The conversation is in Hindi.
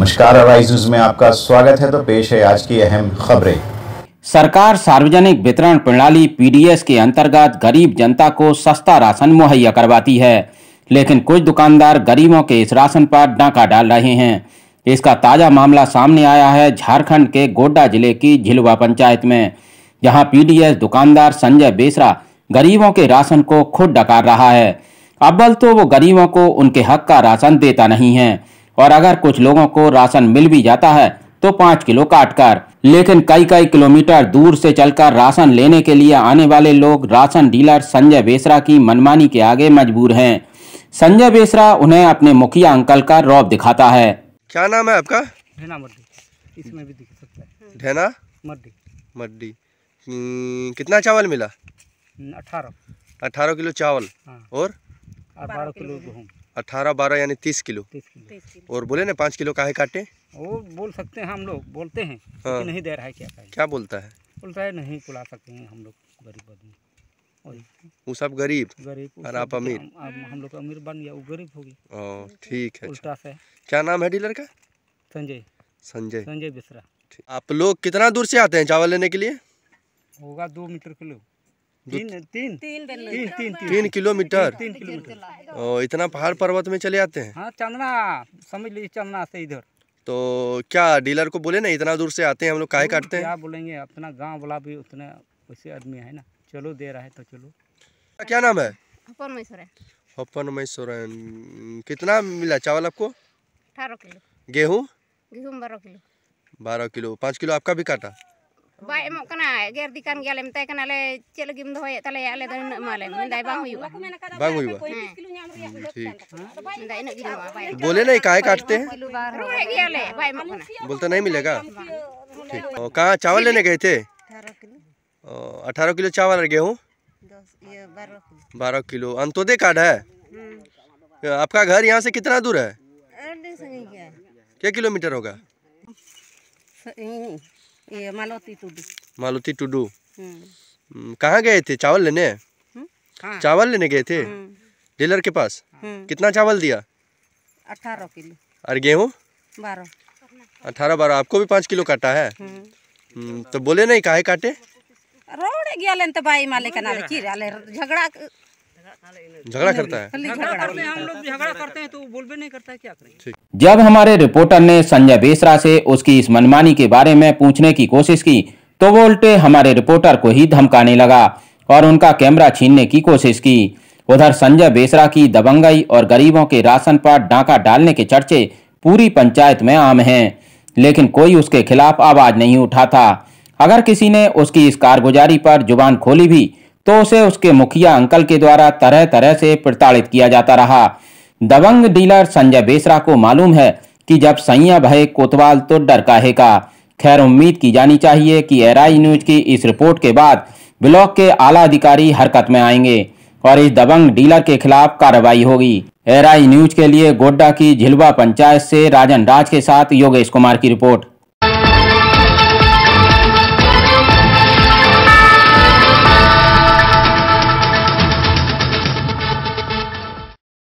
नमस्कार में आपका स्वागत है तो पेश है आज की अहम खबरें सरकार सार्वजनिक वितरण प्रणाली पीडीएस के अंतर्गत गरीब जनता को सस्ता राशन मुहैया करवाती है लेकिन कुछ दुकानदार गरीबों के इस राशन पर डाका डाल रहे हैं इसका ताज़ा मामला सामने आया है झारखंड के गोड्डा जिले की झिलवा पंचायत में जहां पीडीएस दुकानदार संजय बेसरा गरीबों के राशन को खुद डकार रहा है अब्बल तो वो गरीबों को उनके हक का राशन देता नहीं है और अगर कुछ लोगों को राशन मिल भी जाता है तो पाँच किलो काट कर लेकिन कई कई किलोमीटर दूर से चलकर राशन लेने के लिए आने वाले लोग राशन डीलर संजय बेसरा की मनमानी के आगे मजबूर हैं संजय बेसरा उन्हें अपने मुखिया अंकल का रौब दिखाता है क्या नाम है आपका इसमें भी दिख सकता है हम्म, कितना चावल मिला अठारह अठारह किलो चावल हाँ। और अठारह किलो गेहूँ अठारह बारह यानी तीस किलो और बोले ना पाँच किलो काहे काटे वो बोल सकते हैं हम लोग बोलते हैं हाँ। नहीं दे रहा है क्या क्या बोलता है बोलता है नहीं खुला सकते हैं हम लोग गरीब आदमी तो वो सब गरीब गरीब और आप अमीर हम लोग अमीर बन गया वो गरीब हो गया ठीक है उल्टा अच्छा। से क्या नाम है डीलर का संजय संजय संजय मिश्रा आप लोग कितना दूर से आते हैं चावल लेने के लिए होगा दो मीटर किलो तीन तीन तीन तीन तीन किलोमीटर तीन किलोमीटर इतना पहाड़ पर्वत में चले आते हैं हाँ चंदना समझ लीजिए चंदना से इधर तो क्या डीलर को बोले ना इतना दूर से आते हैं हम लोग काहे काटते हैं क्या बोलेंगे अपना गांव वाला भी उतना वैसे आदमी है ना चलो दे रहा है तो चलो क्या नाम है अपन मैसोरन कितना मिला चावल आपको अठारह किलो गेहूँ गेहूँ बारह किलो बारह किलो पाँच किलो आपका भी काटा बोले नहीं काय काटते हैं बोलते नहीं मिलेगा कहाँ चावल लेने गए थे अठारह किलो चावल और गेहूँ बारह किलो अंतोदय कार्ड है आपका घर यहाँ से कितना दूर है क्या किलोमीटर होगा ये मालवती टुडू मालवती टुडू हम्म. हम्म, कहाँ गए थे चावल लेने हम्म? चावल लेने गए थे डीलर के पास हाँ। कितना चावल दिया अठारह किलो और गेहूँ बारह अठारह बारह आपको भी पाँच किलो काटा है तो बोले नहीं काहे काटे रोड गया लेन तो भाई माले का नाले की ले झगड़ा झगड़ा करता है झगड़ा करते हैं हम लोग झगड़ा करते हैं तो बोलबे नहीं करता है क्या करें ठीक जब हमारे रिपोर्टर ने संजय बेसरा से उसकी इस मनमानी के बारे में पूछने की कोशिश की तो वो उल्टे हमारे रिपोर्टर को ही धमकाने लगा और उनका कैमरा छीनने की कोशिश की उधर संजय बेसरा की दबंगई और गरीबों के राशन पर डांका डालने के चर्चे पूरी पंचायत में आम हैं लेकिन कोई उसके खिलाफ आवाज नहीं उठा था अगर किसी ने उसकी इस कारगुजारी पर जुबान खोली भी तो उसे उसके मुखिया अंकल के द्वारा तरह तरह से प्रताड़ित किया जाता रहा दबंग डीलर संजय बेसरा को मालूम है कि जब सैया भय कोतवाल तो डर काहे का खैर उम्मीद की जानी चाहिए कि एर न्यूज की इस रिपोर्ट के बाद ब्लॉक के आला अधिकारी हरकत में आएंगे और इस दबंग डीलर के खिलाफ कार्रवाई होगी एर न्यूज के लिए गोड्डा की झिलवा पंचायत से राजन राज के साथ योगेश कुमार की रिपोर्ट